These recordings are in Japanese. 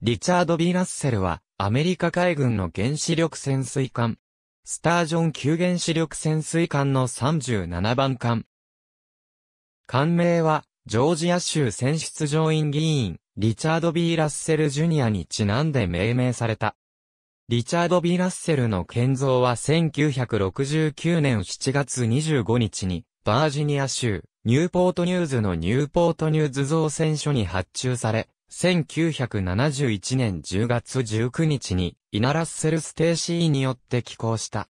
リチャード・ B・ ラッセルは、アメリカ海軍の原子力潜水艦、スタージョン級原子力潜水艦の37番艦。艦名は、ジョージア州選出上院議員、リチャード・ B・ ラッセル・ジュニアにちなんで命名された。リチャード・ B・ ラッセルの建造は1969年7月25日に、バージニア州、ニューポートニューズのニューポートニューズ造船所に発注され、1971年10月19日に、イナ・ラッセル・ステーシーによって寄港した。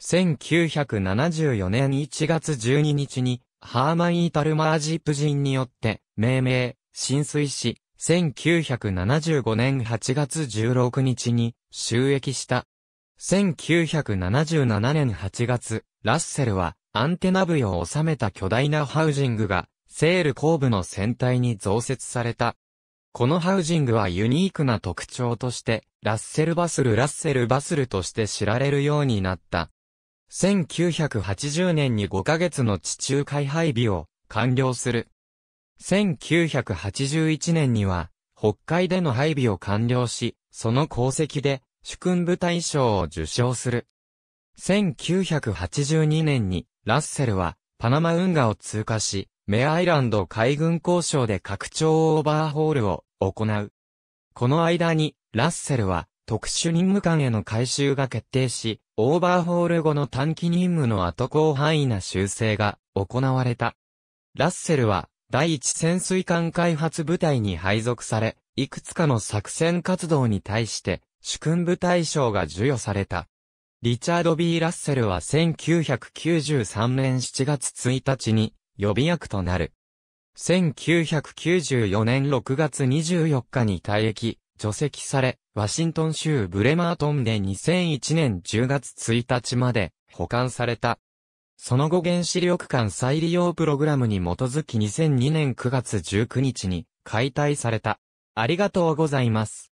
1974年1月12日に、ハーマン・イタルマージープ人によって、命名、浸水し、1975年8月16日に、収益した。1977年8月、ラッセルは、アンテナ部を収めた巨大なハウジングが、セール後部の船体に増設された。このハウジングはユニークな特徴として、ラッセルバスルラッセルバスルとして知られるようになった。1980年に5ヶ月の地中海配備を完了する。1981年には、北海での配備を完了し、その功績で、主君部隊賞を受賞する。1982年に、ラッセルは、パナマ運河を通過し、メアイランド海軍交渉で拡張オーバーホールを行う。この間に、ラッセルは特殊任務官への改修が決定し、オーバーホール後の短期任務の後広範囲な修正が行われた。ラッセルは第一潜水艦開発部隊に配属され、いくつかの作戦活動に対して主君部隊賞が授与された。リチャード・ B・ ラッセルは1993年7月1日に予備役となる。1994年6月24日に退役、除籍され、ワシントン州ブレマートンで2001年10月1日まで保管された。その後原子力間再利用プログラムに基づき2002年9月19日に解体された。ありがとうございます。